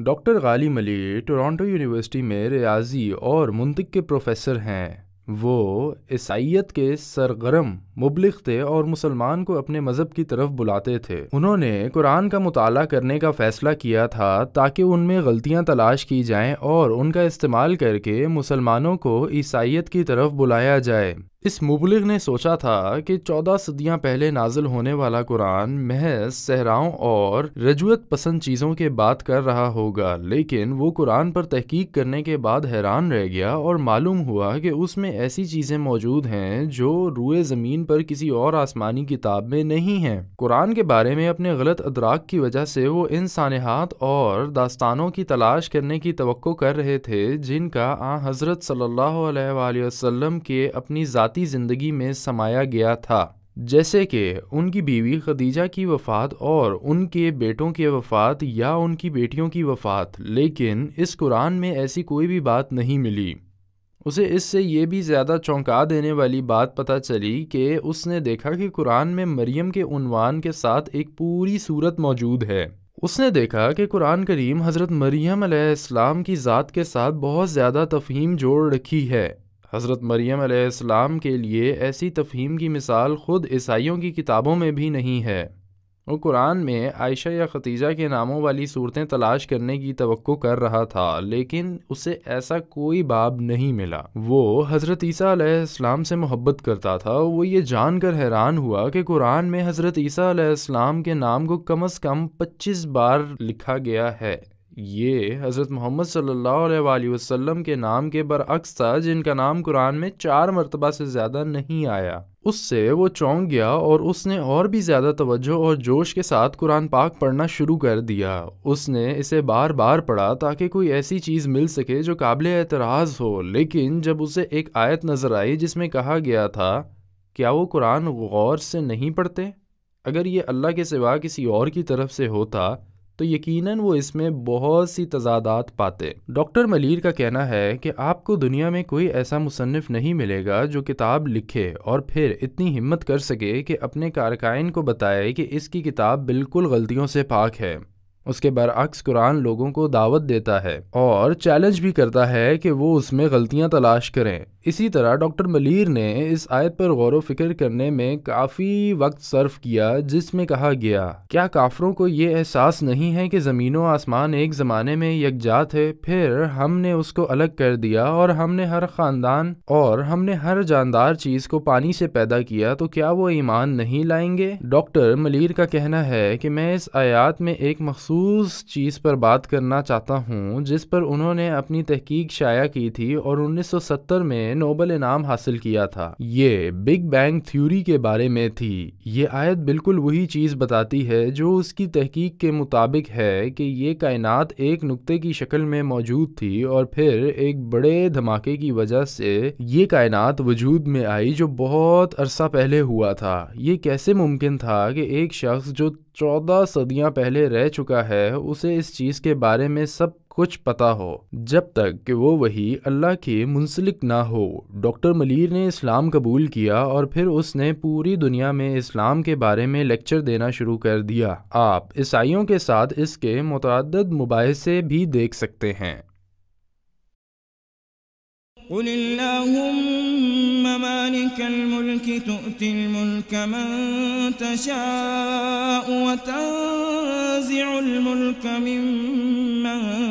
doctor Galim Ali Toronto university में रियाजी और मुंतक के प्रोफेसर हैं वो ईसाइत के सरगरम मुबलिक थे और मुसलमान को अपने मज़हब की तरफ बुलाते थे उन्होंने कुरान का मुताला करने का फ़ैसला किया था ताकि उनमें गलतियां तलाश की जाएं और उनका इस्तेमाल करके मुसलमानों को ईसाइत की तरफ बुलाया जाए इस मुबलिग ने सोचा था कि चौदह सदियां पहले नाजिल होने वाला कुरान महज सहराओं और रजुअत पसंद चीज़ों के बात कर रहा होगा लेकिन वो कुरान पर तहकीक करने के बाद हैरान रह गया और मालूम हुआ कि उसमें ऐसी चीज़ें मौजूद हैं जो रुए ज़मीन पर किसी और आसमानी किताब में नहीं हैं कुरान के बारे में अपने गलत अदराक की वजह से वो इन सानहात और दास्तानों की तलाश करने की तो कर रहे थे जिनका आ हज़रत सल्ला वसम के अपनी ज़ाती ज़िंदगी में समाया गया था जैसे कि उनकी बीवी खदीजा की वफ़ात और उनके बेटों की वफ़ात या उनकी बेटियों की वफ़ात लेकिन इस कुरान में ऐसी कोई भी बात नहीं मिली उसे इससे ये भी ज़्यादा चौंका देने वाली बात पता चली कि उसने देखा कि कुरान में मरियम के उनवान के साथ एक पूरी सूरत मौजूद है उसने देखा कि कुरान करीम हज़रत मरियम अलैहिस्सलाम की ज़ात के साथ बहुत ज़्यादा तफहीम जोड़ रखी है हज़रत मरियम अलैहिस्सलाम के लिए ऐसी तफहीम की मिसाल ख़ुद ईसाइयों की किताबों में भी नहीं है वो कुरान में आयशा या खतीजा के नामों वाली सूरतें तलाश करने की तो कर रहा था लेकिन उसे ऐसा कोई बाब नहीं मिला वो हज़रत ईसा से मोहब्बत करता था वो ये जानकर हैरान हुआ कि कुरान में हज़रत ईसा के नाम को कम अज़ कम 25 बार लिखा गया है ये हज़रत मोहम्मद सल्लल्लाहु वसल्लम के नाम के बरअक्स था जिनका नाम कुरान में चार मरतबा से ज़्यादा नहीं आया उससे वो चौंक गया और उसने और भी ज़्यादा तवज्जो और जोश के साथ कुरान पाक पढ़ना शुरू कर दिया उसने इसे बार बार पढ़ा ताकि कोई ऐसी चीज़ मिल सके जो काबिल एतराज़ हो लेकिन जब उसे एक आयत नज़र आई जिसमें कहा गया था क्या वो कुरान गौर से नहीं पढ़ते अगर ये अल्लाह के सिवा किसी और की तरफ से होता तो यकीनन वो इसमें बहुत सी तजादात पाते डॉक्टर मलिर का कहना है कि आपको दुनिया में कोई ऐसा मुसनफ़ नहीं मिलेगा जो किताब लिखे और फिर इतनी हिम्मत कर सके कि अपने कारकाइन को बताए कि इसकी किताब बिल्कुल गलतियों से पाक है उसके बरअक्स कुरान लोगों को दावत देता है और चैलेंज भी करता है कि वो उसमें गलतियाँ तलाश करें इसी तरह डॉक्टर मलिर ने इस आयत पर गौर फिक्र करने में काफ़ी वक्त सर्फ़ किया जिसमें कहा गया क्या काफरों को ये एहसास नहीं है कि ज़मीनों आसमान एक ज़माने में यकजा थे फिर हमने उसको अलग कर दिया और हमने हर ख़ानदान और हमने हर जानदार चीज़ को पानी से पैदा किया तो क्या वो ईमान नहीं लाएंगे डॉक्टर मलिर का कहना है कि मैं इस आयात में एक मखसूस चीज़ पर बात करना चाहता हूँ जिस पर उन्होंने अपनी तहकीक शाया की थी और उन्नीस सौ सत्तर में नोबल इनाम हासिल किया था ये बिग बैंग थ्योरी के बारे में थी ये आयत बिल्कुल वही चीज़ बताती है जो उसकी तहकीक के मुताबिक है कि ये कायनात एक नुक्ते की शक्ल में मौजूद थी और फिर एक बड़े धमाके की वजह से ये कायनात वजूद में आई जो बहुत अरसा पहले हुआ था ये कैसे मुमकिन था कि एक शख्स जो चौदह सदियां पहले रह चुका है उसे इस चीज़ के बारे में सब कुछ पता हो जब तक कि वो वही अल्लाह के मुंसलिक ना हो डॉक्टर मलिर ने इस्लाम कबूल किया और फिर उसने पूरी दुनिया में इस्लाम के बारे में लेक्चर देना शुरू कर दिया आप ईसाइयों के साथ इसके मुतद मुबासे भी देख सकते हैं قل اللهم مالك الملك تؤتي الملك من تشاء وتنزع الملك ممن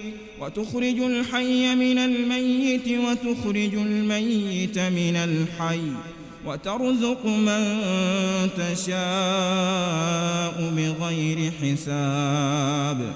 وتخرج الحي من الميت وتخرج الميت من الحي وترزق من تشاء بغير حساب